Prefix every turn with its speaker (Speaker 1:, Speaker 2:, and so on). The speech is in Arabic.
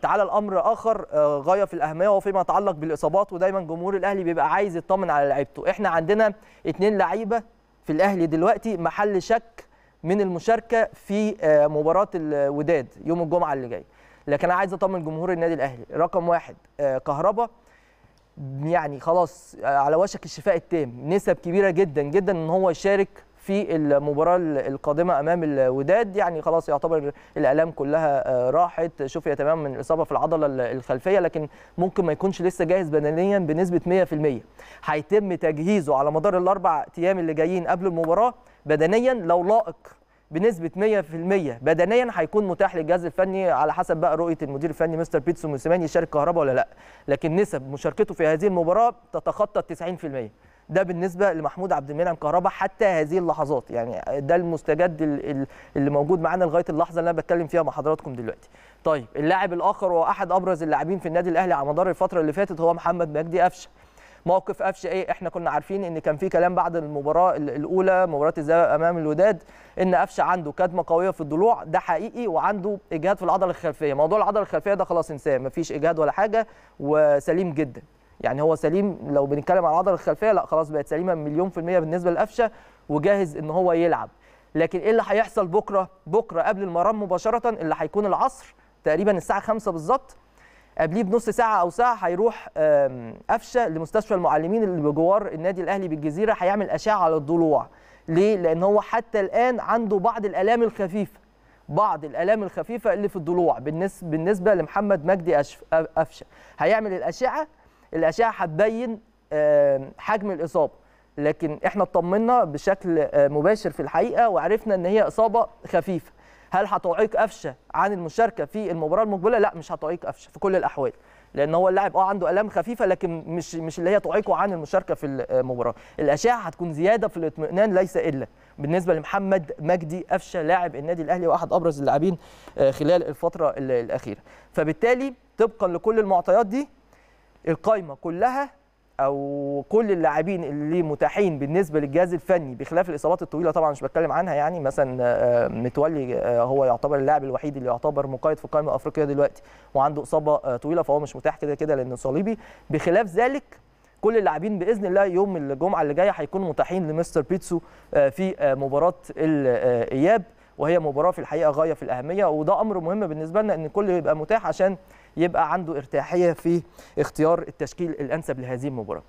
Speaker 1: تعالى الامر اخر آه، غايه في الاهميه وهو فيما يتعلق بالاصابات ودايما جمهور الاهلي بيبقى عايز يطمن على لعيبته احنا عندنا اتنين لعيبه في الاهلي دلوقتي محل شك من المشاركه في آه، مباراه الوداد يوم الجمعه اللي جاي لكن انا عايز اطمن جمهور النادي الاهلي رقم واحد آه، كهربا يعني خلاص على وشك الشفاء التام نسب كبيره جدا جدا ان هو يشارك في المباراه القادمه امام الوداد يعني خلاص يعتبر الالام كلها آه، راحت شوفي تمام من اصابه في العضله الخلفيه لكن ممكن ما يكونش لسه جاهز بدنيا بنسبه 100% هيتم تجهيزه على مدار الاربع ايام اللي جايين قبل المباراه بدنيا لو لائق بنسبة 100% بدنيا هيكون متاح للجهاز الفني على حسب بقى رؤية المدير الفني مستر بيتسو موسيماني يشارك كهربا ولا لا لكن نسب مشاركته في هذه المباراة تتخطى 90% ده بالنسبه لمحمود عبد المنعم كهربا حتى هذه اللحظات يعني ده المستجد اللي موجود معانا لغايه اللحظه اللي انا بتكلم فيها مع حضراتكم دلوقتي طيب اللاعب الاخر واحد ابرز اللاعبين في النادي الاهلي على مدار الفتره اللي فاتت هو محمد مجدي قفشه موقف قفشه ايه احنا كنا عارفين ان كان في كلام بعد المباراه الاولى مباراه الزمالك امام الوداد ان قفشه عنده كدمه قويه في الضلوع ده حقيقي وعنده اجهاد في العضله الخلفيه موضوع العضله الخلفيه ده خلاص انساه مفيش اجهاد ولا حاجه وسليم جدا يعني هو سليم لو بنتكلم على العضله الخلفيه لا خلاص بقت سليمه مليون في الميه بالنسبه للقفشه وجاهز ان هو يلعب لكن ايه اللي هيحصل بكره بكره قبل المران مباشره اللي هيكون العصر تقريبا الساعه 5 بالظبط قبليه بنص ساعه او ساعه هيروح قفشه لمستشفى المعلمين اللي بجوار النادي الاهلي بالجزيره هيعمل اشعه على الضلوع ليه لان هو حتى الان عنده بعض الالام الخفيفه بعض الالام الخفيفه اللي في الضلوع بالنسبه لمحمد مجدي قفشه هيعمل الاشعه الاشعه هتبين آه، حجم الاصابه لكن احنا اطمنا بشكل آه، مباشر في الحقيقه وعرفنا ان هي اصابه خفيفه هل هتعيق قفشه عن المشاركه في المباراه المقبله لا مش هتعيق قفشه في كل الاحوال لان هو اللاعب اه عنده الام خفيفه لكن مش مش اللي هي تعيقه عن المشاركه في آه، المباراه الاشعه هتكون زياده في الاطمئنان ليس الا بالنسبه لمحمد مجدي قفشه لاعب النادي الاهلي واحد ابرز اللاعبين خلال الفتره الاخيره فبالتالي طبقا لكل المعطيات دي القايمه كلها او كل اللاعبين اللي متاحين بالنسبه للجهاز الفني بخلاف الاصابات الطويله طبعا مش بتكلم عنها يعني مثلا آه، متولي آه، هو يعتبر اللاعب الوحيد اللي يعتبر مقيد في القائمه الافريقيه دلوقتي وعنده اصابه آه، طويله فهو مش متاح كده كده لانه صليبي بخلاف ذلك كل اللاعبين باذن الله يوم الجمعه اللي جايه هيكونوا متاحين لمستر بيتسو في مباراه الاياب وهي مباراه في الحقيقه غايه في الاهميه وده امر مهم بالنسبه لنا ان الكل يبقى متاح عشان يبقى عنده ارتاحيه في اختيار التشكيل الانسب لهذه المباراه